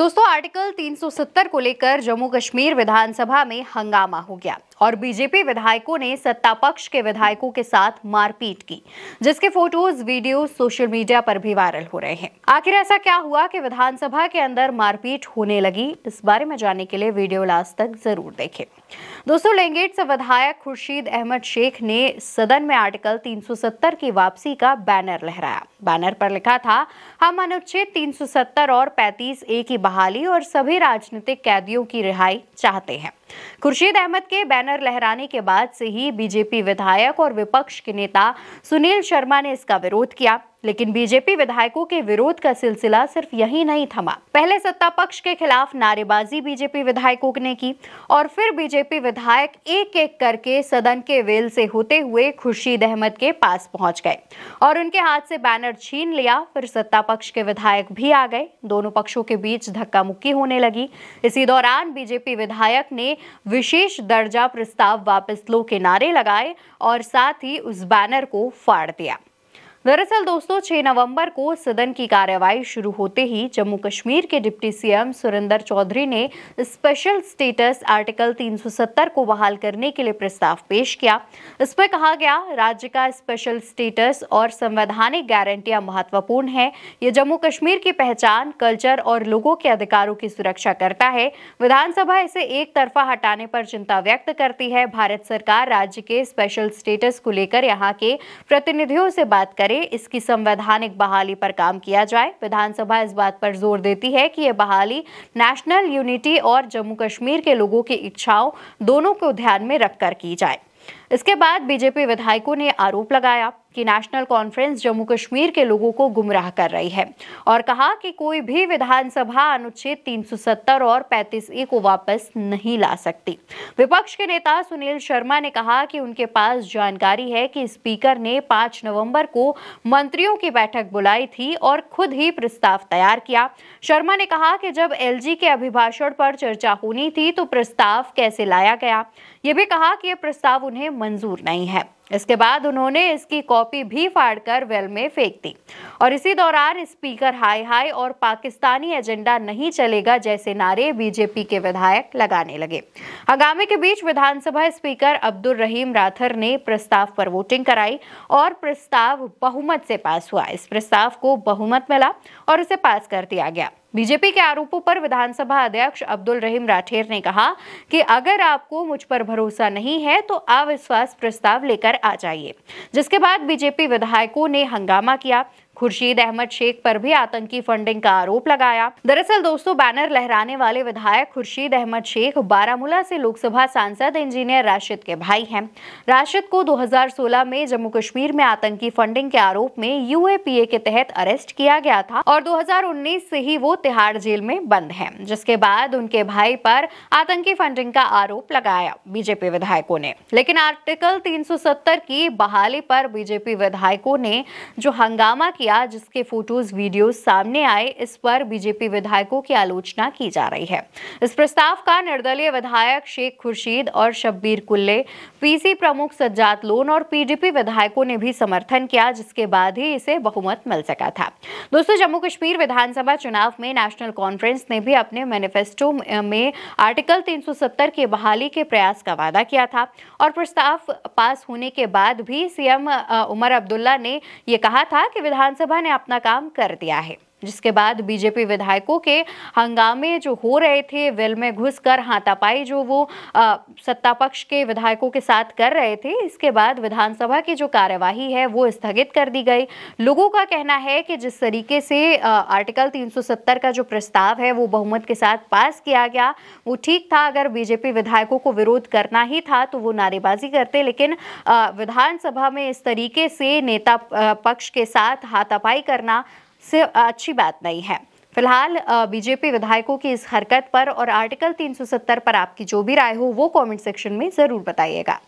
दोस्तों आर्टिकल 370 को लेकर जम्मू कश्मीर विधानसभा में हंगामा हो गया और बीजेपी विधायकों ने सत्ता पक्ष के विधायकों के साथ मारपीट की जिसके फोटोज वीडियो सोशल मीडिया पर भी वायरल हो रहे हैं आखिर ऐसा क्या हुआ कि विधानसभा के अंदर मारपीट होने लगी इस बारे में जानने के लिए वीडियो लास्ट तक जरूर देखें दोस्तों लेंगेट से विधायक खुर्शीद अहमद शेख ने सदन में आर्टिकल 370 की वापसी का बैनर लहराया बैनर पर लिखा था हम अनुच्छेद 370 और 35 ए की बहाली और सभी राजनीतिक कैदियों की रिहाई चाहते हैं खुर्शीद अहमद के बैनर लहराने के बाद से ही बीजेपी विधायक और विपक्ष के नेता सुनील शर्मा ने इसका विरोध किया लेकिन बीजेपी विधायकों के विरोध का सिलसिला सिर्फ यही नहीं थमा पहले सत्ता पक्ष के खिलाफ नारेबाजी बीजेपी विधायकों ने की और फिर बीजेपी विधायक एक एक करके सदन के वेल से होते हुए खुर्शीद अहमद के पास पहुंच गए और उनके हाथ से बैनर छीन लिया फिर सत्ता पक्ष के विधायक भी आ गए दोनों पक्षों के बीच धक्का मुक्की होने लगी इसी दौरान बीजेपी विधायक ने विशेष दर्जा प्रस्ताव वापस लो के नारे लगाए और साथ ही उस बैनर को फाड़ दिया दरअसल दोस्तों 6 नवंबर को सदन की कार्यवाही शुरू होते ही जम्मू कश्मीर के डिप्टी सीएम सुरेंद्र चौधरी ने स्पेशल स्टेटस आर्टिकल 370 को बहाल करने के लिए प्रस्ताव पेश किया इसमें कहा गया राज्य का स्पेशल स्टेटस और संवैधानिक गारंटियां महत्वपूर्ण है ये जम्मू कश्मीर की पहचान कल्चर और लोगों के अधिकारों की सुरक्षा करता है विधानसभा इसे एक तरफा हटाने पर चिंता व्यक्त करती है भारत सरकार राज्य के स्पेशल स्टेटस को लेकर यहाँ के प्रतिनिधियों से बात कर करे इसकी संवैधानिक बहाली पर काम किया जाए विधानसभा इस बात पर जोर देती है कि यह बहाली नेशनल यूनिटी और जम्मू कश्मीर के लोगों की इच्छाओं दोनों को ध्यान में रखकर की जाए इसके बाद बीजेपी विधायकों ने आरोप लगाया कि नेशनल कॉन्फ्रेंस जम्मू कश्मीर के लोगों को गुमराह कर रही है और कहा कि कोई भी विधानसभा अनुच्छेद 370 और 35 ए को वापस नहीं ला सकती विपक्ष के नेता सुनील शर्मा ने कहा कि उनके पास जानकारी है कि स्पीकर ने 5 नवंबर को मंत्रियों की बैठक बुलाई थी और खुद ही प्रस्ताव तैयार किया शर्मा ने कहा कि जब एल के अभिभाषण पर चर्चा होनी थी तो प्रस्ताव कैसे लाया गया ये भी कहा कि यह प्रस्ताव उन्हें मंजूर नहीं है इसके बाद उन्होंने इसकी कॉपी भी फाड़कर वेल में फेंक दी और इसी दौरान स्पीकर हाई हाई और पाकिस्तानी एजेंडा नहीं चलेगा जैसे नारे बीजेपी के विधायक लगाने लगे हंगामे के बीच विधानसभा स्पीकर अब्दुल रहीम राथर ने प्रस्ताव पर वोटिंग कराई और प्रस्ताव बहुमत से पास हुआ इस प्रस्ताव को बहुमत मिला और इसे पास कर दिया गया बीजेपी के आरोपों पर विधानसभा अध्यक्ष अब्दुल रहीम राठेर ने कहा कि अगर आपको मुझ पर भरोसा नहीं है तो अविश्वास प्रस्ताव लेकर आ जाइए जिसके बाद बीजेपी विधायकों ने हंगामा किया खुर्शीद अहमद शेख पर भी आतंकी फंडिंग का आरोप लगाया दरअसल दोस्तों बैनर लहराने वाले विधायक खुर्शीद अहमद शेख बारामूला से लोकसभा सांसद इंजीनियर राशिद के भाई हैं राशिद को 2016 में जम्मू कश्मीर में आतंकी फंडिंग के आरोप में यू के तहत अरेस्ट किया गया था और दो से ही वो तिहाड़ जेल में बंद है जिसके बाद उनके भाई पर आतंकी फंडिंग का आरोप लगाया बीजेपी विधायकों ने लेकिन आर्टिकल तीन की बहाली पर बीजेपी विधायकों ने जो हंगामा किया किया जिसके फोटोज वीडियो सामने आए इस पर बीजेपी विधायकों की आलोचना की जा रही है इस प्रस्ताव का निर्दलीय विधायक शेख खुर्शीद और शब्बीर कुल्ले पीसी प्रमुख सज्जात लोन और पीडीपी विधायकों ने भी समर्थन किया जिसके बाद ही इसे बहुमत मिल सका था दोस्तों जम्मू कश्मीर विधानसभा चुनाव में नेशनल कॉन्फ्रेंस ने भी अपने मैनिफेस्टो में आर्टिकल 370 के बहाली के प्रयास का वादा किया था और प्रस्ताव पास होने के बाद भी सीएम उमर अब्दुल्ला ने यह कहा था कि विधानसभा विधानसभा ने अपना काम कर दिया है जिसके बाद बीजेपी विधायकों के हंगामे जो हो रहे थे वेल में घुसकर हाथापाई जो वो सत्ता पक्ष के विधायकों के साथ कर रहे थे इसके बाद विधानसभा की जो कार्यवाही है वो स्थगित कर दी गई लोगों का कहना है कि जिस तरीके से आ, आर्टिकल 370 का जो प्रस्ताव है वो बहुमत के साथ पास किया गया वो ठीक था अगर बीजेपी विधायकों को विरोध करना ही था तो वो नारेबाजी करते लेकिन विधानसभा में इस तरीके से नेता पक्ष के साथ हाथापाई करना से अच्छी बात नहीं है फिलहाल बीजेपी विधायकों की इस हरकत पर और आर्टिकल 370 पर आपकी जो भी राय हो वो कमेंट सेक्शन में ज़रूर बताइएगा